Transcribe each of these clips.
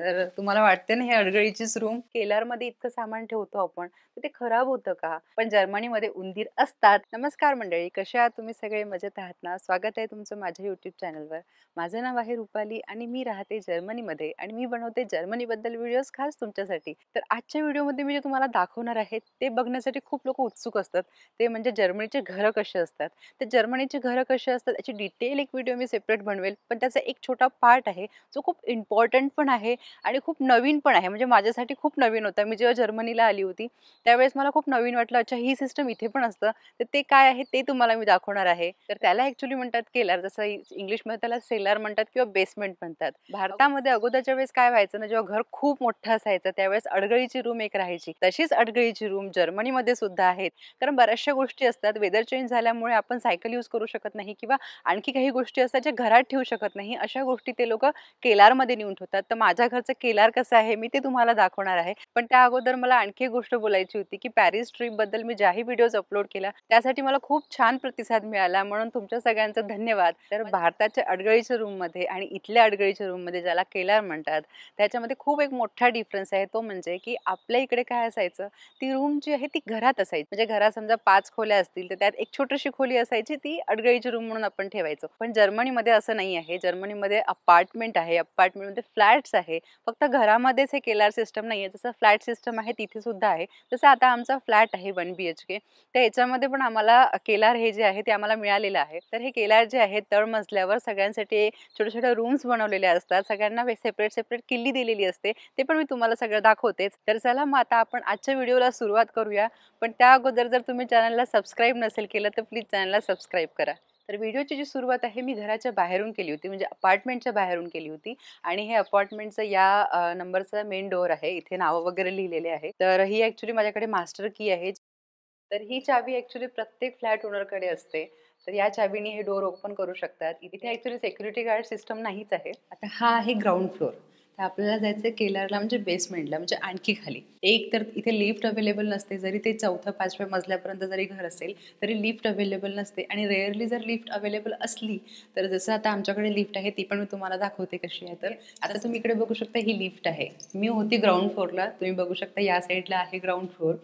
तर तुम्हाला वाटते ना हे अडगळीचीच रूम मध्ये इतकं सामान ठेवतो आपण तर ते खराब होतं का पण जर्मनीमध्ये उंदीर असतात नमस्कार मंडळी कसे आहात तुम्ही सगळे मजेत आहात ना स्वागत आहे तुमचं माझ्या युट्यूब चॅनलवर माझं नाव आहे रुपाली आणि मी राहते जर्मनीमध्ये आणि मी बनवते जर्मनीबद्दल व्हिडिओज खास तुमच्यासाठी तर आजच्या व्हिडिओमध्ये मी जे तुम्हाला दाखवणार आहे ते बघण्यासाठी खूप लोक उत्सुक असतात ते म्हणजे जर्मनीचे घरं कसे असतात तर जर्मनीचे घरं कसे असतात याची डिटेल एक व्हिडिओ मी सेपरेट बनवेल पण त्याचा एक छोटा पार्ट आहे जो खूप इम्पॉर्टंट पण आहे आणि खूप नवीन पण आहे म्हणजे माझ्यासाठी खूप नवीन होतं मी जेव्हा जर्मनीला आली होती त्यावेळेस मला खूप नवीन वाटलं अच्छा ही सिस्टम इथे पण असतं तर ते काय आहे ते तुम्हाला मी दाखवणार आहे तर त्याला ॲक्च्युली म्हणतात केलार जसं इंग्लिशमध्ये त्याला सेलार म्हणतात किंवा बेसमेंट म्हणतात भारतामध्ये अगोदरच्या वेळेस काय व्हायचं ना जेव्हा घर खूप मोठं असायचं त्यावेळेस अडगळीची रूम एक राहायची तशीच अडगळीची रूम जर्मनीमध्ये सुद्धा आहेत कारण बऱ्याचशा गोष्टी असतात वेदर चेंज झाल्यामुळे आपण सायकल यूज करू शकत नाही किंवा आणखी काही गोष्टी असतात ज्या घरात ठेवू शकत नाही अशा गोष्टी ते लोक केलारमध्ये नेऊन ठेवतात तर माझ्या घर केलार कसा आहे मी ते तुम्हाला दाखवणार आहे पण त्या अगोदर मला आणखी एक गोष्ट बोलायची होती की पॅरिस ट्रिप बद्दल मी ज्याही व्हिडिओज अपलोड केला त्यासाठी मला खूप छान प्रतिसाद मिळाला म्हणून तुमच्या सगळ्यांचा धन्यवाद तर भारताच्या अडगळीच्या मध्ये आणि इथल्या अडगळीच्या मध्ये ज्याला केलार म्हणतात त्याच्यामध्ये खूप एक मोठा डिफरन्स आहे तो म्हणजे की आपल्या इकडे काय असायचं ती रूम जी आहे ती घरात असायची म्हणजे घरात समजा पाच खोल्या असतील तर त्यात एक छोटीशी खोली असायची ती अडगळीची रूम म्हणून आपण ठेवायचो पण जर्मनीमध्ये असं नाही आहे जर्मनीमध्ये अपार्टमेंट आहे अपार्टमेंटमध्ये फ्लॅट्स आहे फक्त घरामध्येच हे केलार सिस्टम नाही आहे जसं फ्लॅट सिस्टम आहे तिथे सुद्धा आहे जसं आता आमचा फ्लॅट आहे वन बी एच के तर याच्यामध्ये पण आम्हाला केलार हे जे आहे ते आम्हाला मिळालेलं आहे तर हे केलार जे आहे तळमजल्यावर सगळ्यांसाठी छोट्या छोट्या रूम्स बनवलेले असतात सगळ्यांना सेपरेट सेपरेट किल्ली दिलेली असते ते पण मी तुम्हाला सगळं दाखवतेच तर चला मग आता आपण आजच्या व्हिडिओला सुरुवात करूया पण त्या अगोदर जर तुम्ही चॅनलला सबस्क्राईब नसेल केलं तर प्लीज चॅनलला सबस्क्राईब करा तर व्हिडिओची जी सुरुवात आहे मी घराच्या बाहेरून केली होती म्हणजे अपार्टमेंटच्या बाहेरून केली होती आणि हे अपार्टमेंटचं या नंबरचा मेन डोअर आहे इथे नावं वगैरे लिहिलेले आहे तर ही ऍक्च्युली माझ्याकडे मास्टर की आहे तर ही चावी ऍक्च्युली प्रत्येक फ्लॅट ओनरकडे असते तर या चावीने हे डोअर ओपन करू शकतात इथे ऍक्च्युली सिक्युरिटी गार्ड सिस्टम नाहीच आहे आता हा आहे ग्राउंड फ्लोअर तर आपल्याला जायचं केलरला म्हणजे बेसमेंटला म्हणजे आणखी खाली एक तर इथे लिफ्ट अवेलेबल नसते जरी ते चौथ्या पाचव्या मजल्यापर्यंत जरी घर असेल तरी लिफ्ट अवेलेबल नसते आणि रेअरली जर लिफ्ट अवेलेबल असली तर जसं आता आमच्याकडे लिफ्ट आहे ती पण मी तुम्हाला दाखवते कशी आहे तर आता तुम्ही इकडे बघू शकता ही लिफ्ट आहे मी होती ग्राउंड फ्लोरला तुम्ही बघू शकता या साईडला आहे ग्राउंड फ्लोअर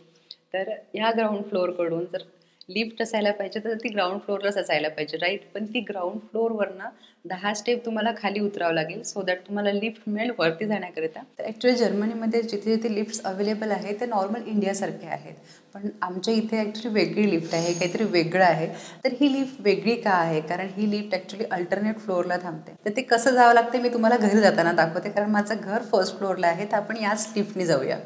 तर ह्या ग्राउंड फ्लोअरकडून जर लिफ्ट असायला पाहिजे तर ती ग्राउंड फ्लोअरलाच असायला पाहिजे राईट पण ती ग्राउंड फ्लोअरवरनं दहा स्टेप तुम्हाला खाली उतरावं लागेल सो दॅट तुम्हाला लिफ्ट मिळेल वरती जाण्याकरिता तर ॲक्च्युली जर्मनीमध्ये जिथे जिथे लिफ्ट्स अवेलेबल आहेत ते नॉर्मल इंडियासारखे आहेत पण आमच्या इथे ॲक्च्युली वेगळी लिफ्ट आहे काहीतरी वेगळं आहे तर ही लिफ्ट वेगळी का आहे कारण ही लिफ्ट ॲक्च्युली अल्टरनेट फ्लोअरला थांबते तर ते कसं जावं लागते मी तुम्हाला घरी जाताना दाखवते कारण माझं घर फर्स्ट फ्लोअरला आहे तर आपण याच लिफ्टनी जाऊया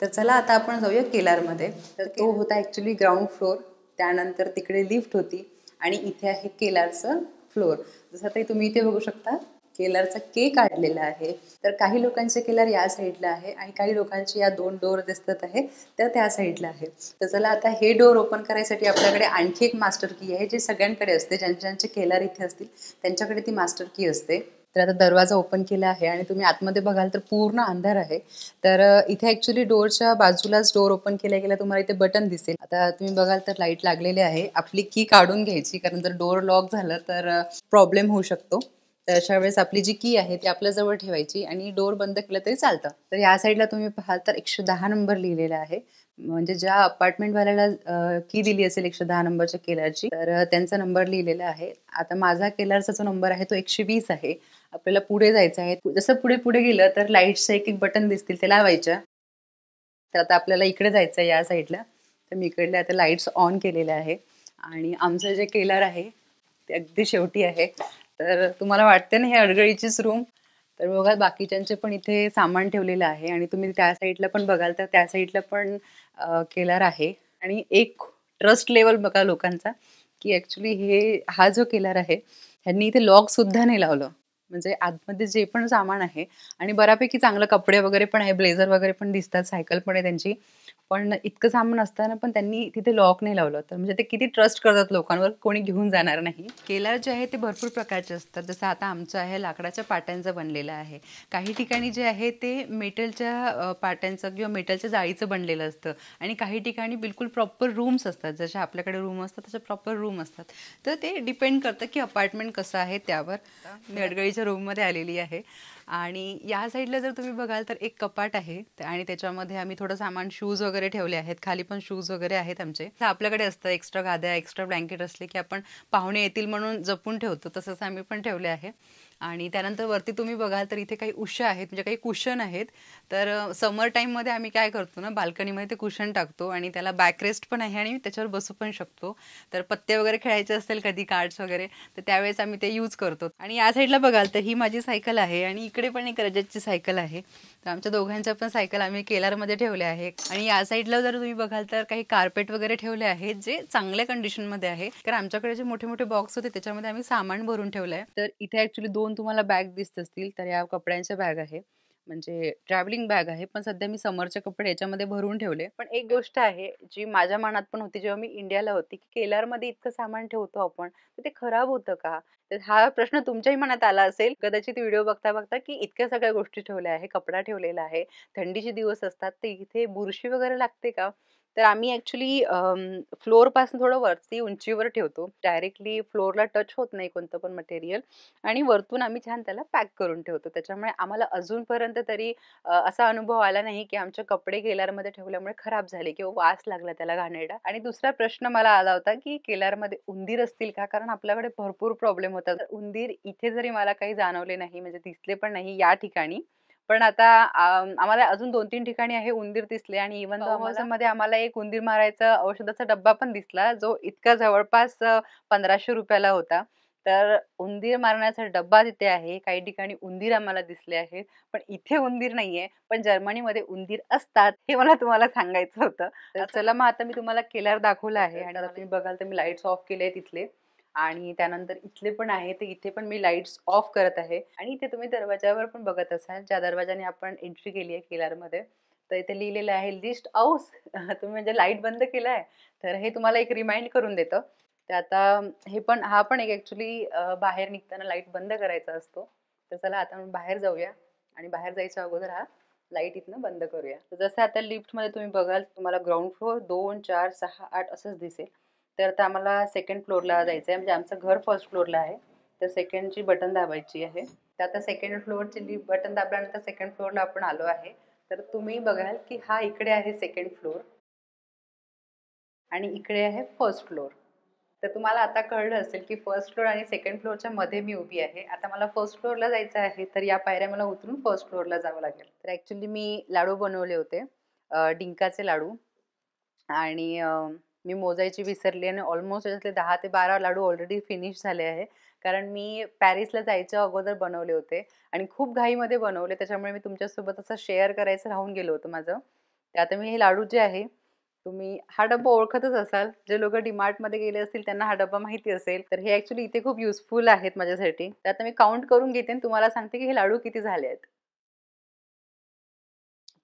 तर चला आता आपण जाऊया केलारमध्ये तर तो होता ॲक्च्युली ग्राउंड फ्लोअर त्यानंतर तिकडे लिफ्ट होती आणि इथे आहे केलारचं फ्लोअर जसं ते तुम्ही इथे बघू शकता केलारचा के काढलेला आहे तर काही लोकांचे केलार या साईडला आहे आणि काही लोकांचे या दोन डोअर दिसतात आहे तर त्या साईडला आहे तर चला आता हे डोअर ओपन करायसाठी आपल्याकडे आणखी एक मास्टर की आहे जे सगळ्यांकडे असते ज्यांचे ज्यांचे केलार इथे असतील त्यांच्याकडे ती मास्टर की असते तर आता दरवाजा ओपन केला आहे आणि तुम्ही आतमध्ये बघाल तर पूर्ण अंधार आहे तर इथे ऍक्च्युली डोअरच्या बाजूलाच डोअर ओपन केल्या गेल्या तुम्हाला इथे बटन दिसेल आता तुम्ही बघाल तर लाईट लागलेली आहे आपली की काढून घ्यायची कारण जर डोअर लॉक झालं तर प्रॉब्लेम होऊ शकतो तर अशा वेळेस आपली जी की आहे ती आपल्या जवळ ठेवायची आणि डोअर बंद केलं तरी चालतं तर या साईडला तुम्ही पाहाल तर एकशे दहा नंबर लिहिलेला आहे म्हणजे ज्या अपार्टमेंट वाल्याला की दिली असेल एकशे दहा नंबरच्या केलरची तर त्यांचा नंबर लिहिलेला आहे आता माझा केलरचा जो नंबर आहे तो एकशे वीस आहे आपल्याला पुढे जायचं आहे जसं पुढे पुढे गेलं तर लाईटचं एक एक बटन दिसतील ते लावायच्या तर आता आपल्याला इकडे जायचं आहे या साईडला तर मी इकडले आता लाईट्स ऑन केलेले आहे आणि आमचं जे केलर आहे ते अगदी शेवटी आहे तर तुम्हाला वाटते ना हे अडगळीचीच रूम तर बघा बाकीच्यांचे पण इथे सामान ठेवलेलं आहे आणि तुम्ही त्या साईडला पण बघाल तर त्या साईडला पण केलर आहे आणि एक ट्रस्ट लेवल बघा लोकांचा की ॲक्च्युली हे हा जो केलर आहे ह्यांनी इथे लॉक सुद्धा नाही लावलं म्हणजे आतमध्ये जे पण सामान आहे आणि बऱ्यापैकी चांगलं कपडे वगैरे पण आहे ब्लेझर वगैरे पण दिसतात सायकल पण आहे त्यांची पण इतकं सामान असताना पण त्यांनी तिथे लॉक नाही लावलं तर म्हणजे ते किती ट्रस्ट करतात लोकांवर कोणी घेऊन जाणार नाही केलार जे आहे ते भरपूर प्रकारचे असतात जसं आता आमचं आहे लाकडाच्या पाट्यांचं बनलेलं आहे काही ठिकाणी जे आहे ते मेटलच्या पाट्यांचं किंवा मेटलच्या जाळीचं बनलेलं असतं आणि काही ठिकाणी बिलकुल प्रॉपर रूम्स असतात जसे आपल्याकडे रूम असतात तसे प्रॉपर रूम असतात तर ते डिपेंड करतं की अपार्टमेंट कसं आहे त्यावर नडगळीच्या रूममध्ये आलेली आहे आणि या साईडला जर तुम्ही बघाल तर एक कपाट आहे आणि त्याच्यामध्ये आम्ही थोडं सामान शूज वगैरे वगैरे ठेवले आहेत खाली पण शूज वगैरे आहेत आमचे आपल्याकडे असतं एक्स्ट्रा गाद्या एक्स्ट्रा ब्लँकेट असले की आपण पाहुणे येतील म्हणून जपून ठेवतो तसंच आम्ही पण ठेवले आहे आणि त्यानंतर वरती तुम्ही बघाल तर इथे काही उशा आहेत म्हणजे काही कुशन आहेत तर समर मध्ये आम्ही काय करतो ना बाल्कनीमध्ये ते कुशन टाकतो आणि त्याला बॅकरेस्ट पण आहे आणि त्याच्यावर बसू पण शकतो तर पत्ते वगैरे खेळायचे असेल कधी कार्ड्स वगैरे तर त्यावेळेस आम्ही ते यूज करतो आणि या साईडला बघाल तर ही माझी सायकल आहे आणि इकडे पण एक रजतची सायकल आहे तर आमच्या दोघांच्या पण सायकल आम्ही केलारमध्ये ठेवले आहे आणि या साईडला जर तुम्ही बघाल तर काही कार्पेट वगैरे ठेवले आहेत जे चांगल्या कंडिशनमध्ये आहे कारण आमच्याकडे जे मोठे मोठे बॉक्स होते त्याच्यामध्ये आम्ही सामान भरून ठेवलं आहे तर इथे ऍक्च्युली दोन दोन तुम्हाला बॅग दिसत असतील तर या कपड्यांच्या बॅग आहे म्हणजे ट्रॅव्हलिंग बॅग आहे पण सध्या मी समरचे कपडे याच्यामध्ये भरून ठेवले पण एक गोष्ट आहे जी माझ्या मनात पण होती जेव्हा मी इंडियाला होती की केलारमध्ये इतकं सामान ठेवतो आपण तर ते खराब होतं का तर हा प्रश्न तुमच्याही मनात आला असेल कदाचित व्हिडिओ बघता बघता की इतक्या सगळ्या गोष्टी ठेवल्या आहे कपडा ठेवलेला आहे थंडीचे दिवस असतात ते इथे बुरशी वगैरे लागते का तर आम्ही ॲक्च्युली फ्लोअरपासून थोडं वरती उंचीवर ठेवतो डायरेक्टली फ्लोअरला टच होत नाही कोणतं पण मटेरियल आणि वरतून आम्ही छान त्याला पॅक करून ठेवतो त्याच्यामुळे आम्हाला अजूनपर्यंत तरी असा अनुभव आला नाही की आमचे कपडे केलारमध्ये ठेवल्यामुळे खराब झाले किंवा वास लागला त्याला घाणेरडा आणि दुसरा प्रश्न मला आला होता की केलारमध्ये उंदीर असतील का कारण आपल्याकडे भरपूर प्रॉब्लेम होता उंदीर इथे जरी मला काही जाणवले नाही म्हणजे दिसले पण नाही या ठिकाणी पण आता आम्हाला अजून दोन तीन ठिकाणी आहे उंदीर दिसले आणि इव्हन हो, हो मध्ये आम्हाला एक उंदीर मारायचा औषधाचा डब्बा पण दिसला जो इतका जवळपास पंधराशे रुपयाला होता तर उंदीर मारण्याचा डब्बा तिथे आहे काही ठिकाणी उंदीर आम्हाला दिसले आहेत पण इथे उंदीर नाहीये पण जर्मनीमध्ये उंदीर असतात हे मला तुम्हाला सांगायचं होतं चला मग आता मी तुम्हाला केल्यावर दाखवलं आहे आणि आता तुम्ही बघाल तर मी लाईट्स ऑफ केले तिथले आणि त्यानंतर इथले पण आहे ते इथे पण मी लाईट्स ऑफ करत आहे आणि इथे तुम्ही दरवाजावर पण बघत असाल ज्या दरवाजाने आपण एंट्री केली आहे केलारमध्ये तर इथे लिहिलेलं आहे लिस्ट औस तुम्ही म्हणजे लाईट बंद केलं आहे तर हे तुम्हाला एक रिमाइंड करून देतं तर आता हे पण हा पण एक ॲक्च्युली बाहेर निघताना लाईट बंद करायचा असतो तर चला आता बाहेर जाऊया आणि बाहेर जायच्या अगोदर हा लाईट इथनं बंद करूया जसं आता लिफ्टमध्ये तुम्ही बघाल तुम्हाला ग्राउंड फ्लोअर दोन चार सहा आठ असंच दिसेल तर आता आम्हाला सेकंड फ्लोअरला जायचं आहे म्हणजे आमचं घर फर्स्ट फ्लोअरला आहे तर सेकंडची बटन दाबायची आहे तर आता सेकंड फ्लोअरची बटन दाबल्यानंतर सेकंड फ्लोअरला आपण आलो आहे तर तुम्ही बघाल की हा इकडे आहे सेकंड फ्लोअर आणि इकडे आहे फर्स्ट फ्लोअर तर तुम्हाला आता कळलं असेल की फर्स्ट फ्लोअर आणि सेकंड फ्लोअरच्या मध्ये मी उभी आहे आता मला फर्स्ट फ्लोअरला जायचं आहे तर या पायऱ्या मला उतरून फर्स्ट फ्लोअरला जावं लागेल तर ॲक्च्युली मी लाडू बनवले होते डिंकाचे लाडू आणि मी मोजायची विसरली आणि ऑलमोस्ट त्याच्यातले दहा ते बारा लाडू ऑलरेडी फिनिश झाले आहे कारण मी पॅरिसला जायच्या अगोदर बनवले होते आणि खूप घाईमध्ये बनवले त्याच्यामुळे मी तुमच्यासोबत असं शेअर करायचं राहून गेलो होतं माझं ते आता मी हे लाडू जे आहे तुम्ही हा डब्बा ओळखतच असाल जे लोक डिमार्टमध्ये गेले असतील त्यांना हा डब्बा माहिती असेल तर हे ॲक्च्युली इथे खूप युजफुल आहेत माझ्यासाठी तर आता मी काउंट करून घेते आणि तुम्हाला सांगते की हे लाडू किती झाले आहेत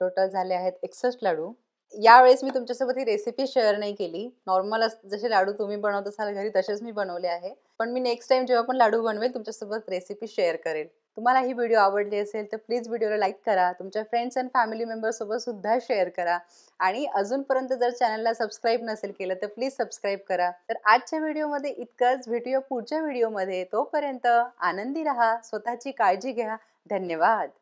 टोटल झाले आहेत एकसष्ट लाडू यावेळेस मी तुमच्यासोबत ही रेसिपी शेअर नाही केली नॉर्मल जसे लाडू तुम्ही बनवत असाल घरी तसेच मी बनवले आहे पण मी नेक्स्ट टाइम जेव्हा पण लाडू बनवेल तुमच्यासोबत रेसिपी शेअर करेल तुम्हाला ही व्हिडिओ आवडली असेल तर प्लीज व्हिडिओला लाईक करा तुमच्या फ्रेंड्स अँड फॅमिली सोबत सुद्धा शेअर करा आणि अजूनपर्यंत जर चॅनलला सबस्क्राईब नसेल केलं तर प्लीज सबस्क्राईब करा तर आजच्या व्हिडिओमध्ये इतकंच भेटूया पुढच्या व्हिडिओमध्ये तोपर्यंत आनंदी रहा स्वतःची काळजी घ्या धन्यवाद